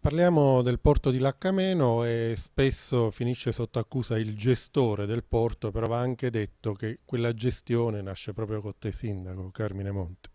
Parliamo del porto di Laccameno e spesso finisce sotto accusa il gestore del porto, però va anche detto che quella gestione nasce proprio con te sindaco, Carmine Monti.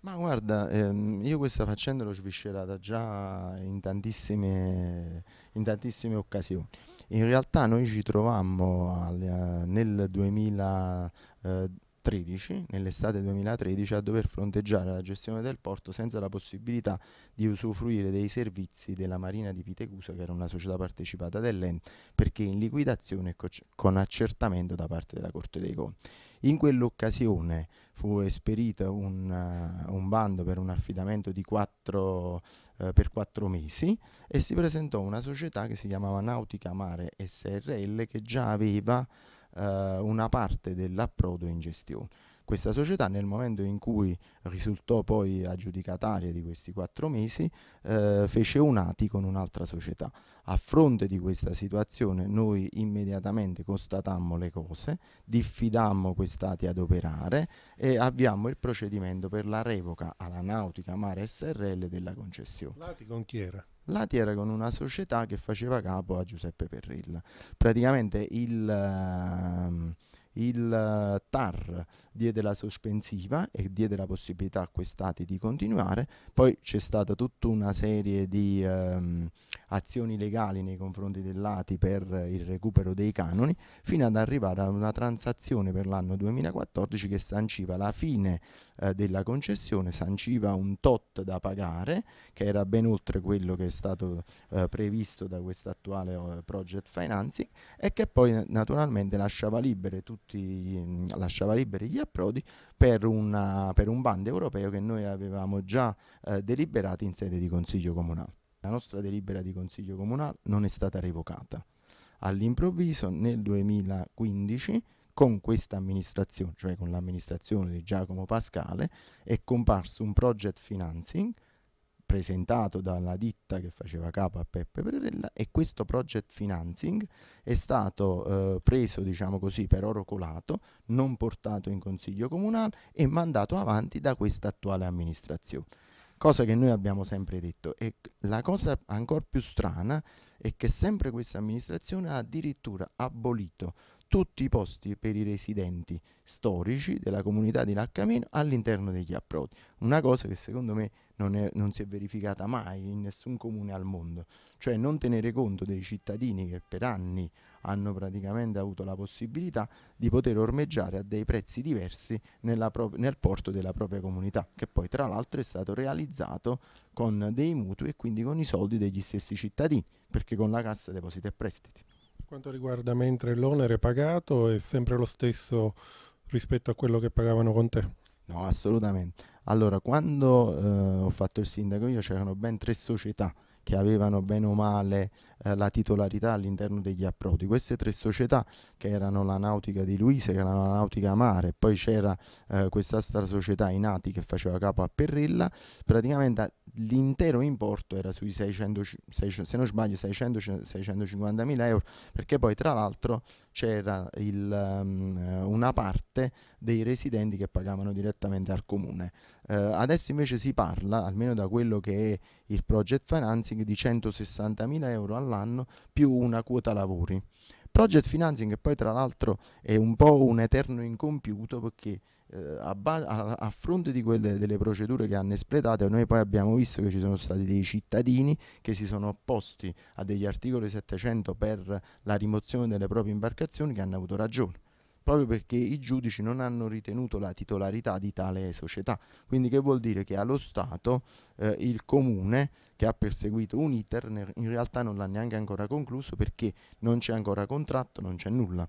Ma guarda, ehm, io questa faccenda l'ho sviscerata già in tantissime, in tantissime, occasioni. In realtà noi ci trovammo al, eh, nel 2000, eh, 2013, nell'estate 2013, a dover fronteggiare la gestione del porto senza la possibilità di usufruire dei servizi della Marina di Pitecusa, che era una società partecipata dell'EN, perché in liquidazione con accertamento da parte della Corte dei Conti. In quell'occasione fu esperito un, uh, un, bando per un affidamento di 4, uh, per quattro mesi e si presentò una società che si chiamava Nautica Mare SRL che già aveva eh, una parte dell'approdo in gestione. Questa società nel momento in cui risultò poi aggiudicataria di questi quattro mesi eh, fece unati con un'altra società. A fronte di questa situazione noi immediatamente constatammo le cose, diffidammo quest'ati ad operare e avviamo il procedimento per la revoca alla Nautica Mare SRL della concessione. L'ATI con chi era? L'ATI era con una società che faceva capo a Giuseppe Perrilla. Praticamente il... Eh, il eh, TAR diede la sospensiva e diede la possibilità a quest'Ati di continuare, poi c'è stata tutta una serie di ehm, azioni legali nei confronti dell'Ati per il recupero dei canoni, fino ad arrivare a una transazione per l'anno 2014 che sanciva la fine eh, della concessione, sanciva un tot da pagare che era ben oltre quello che è stato eh, previsto da quest'attuale eh, project financing e che poi eh, naturalmente lasciava libere tutte tutti, lasciava liberi gli approdi per, una, eh, per un bando europeo che noi avevamo già eh, deliberato in sede di Consiglio Comunale. La nostra delibera di Consiglio Comunale non è stata revocata. All'improvviso nel 2015 con questa amministrazione, cioè con l'amministrazione di Giacomo Pascale, è comparso un project financing presentato dalla ditta che faceva capo a Peppe Perella e questo project financing è stato eh, preso diciamo così per oro colato, non portato in consiglio comunale e mandato avanti da questa attuale amministrazione. Cosa che noi abbiamo sempre detto e la cosa ancora più strana è che sempre questa amministrazione ha addirittura abolito tutti i posti per i residenti storici della comunità di Laccameno all'interno degli approdi, una cosa che secondo me non, è, non si è verificata mai in nessun comune al mondo, cioè non tenere conto dei cittadini che per anni hanno praticamente avuto la possibilità di poter ormeggiare a dei prezzi diversi nel porto della propria comunità, che poi tra l'altro è stato realizzato con dei mutui e quindi con i soldi degli stessi cittadini, perché con la Cassa Depositi e Prestiti. Per quanto riguarda mentre l'onere pagato è sempre lo stesso rispetto a quello che pagavano con te? No, assolutamente. Allora, quando eh, ho fatto il sindaco io c'erano ben tre società che avevano bene o male eh, la titolarità all'interno degli approdi. Queste tre società che erano la Nautica di Luise, che era la Nautica Mare, poi c'era eh, altra società Inati che faceva capo a Perrella, praticamente l'intero importo era sui 600, 600 se non sbaglio 600, 650 mila euro perché poi tra l'altro c'era um, una parte dei residenti che pagavano direttamente al comune eh, adesso invece si parla, almeno da quello che è il project financing, di 160.000 euro all'anno più una quota lavori. Project financing poi tra l'altro è un po' un eterno incompiuto perché eh, a, a, a, fronte di quelle delle procedure che hanno espletato noi poi abbiamo visto che ci sono stati dei cittadini che si sono opposti a degli articoli 700 per la rimozione delle proprie imbarcazioni che hanno avuto ragione proprio perché i giudici non hanno ritenuto la titolarità di tale società. Quindi che vuol dire che allo Stato eh, il comune che ha perseguito un iter in realtà non l'ha neanche ancora concluso perché non c'è ancora contratto, non c'è nulla.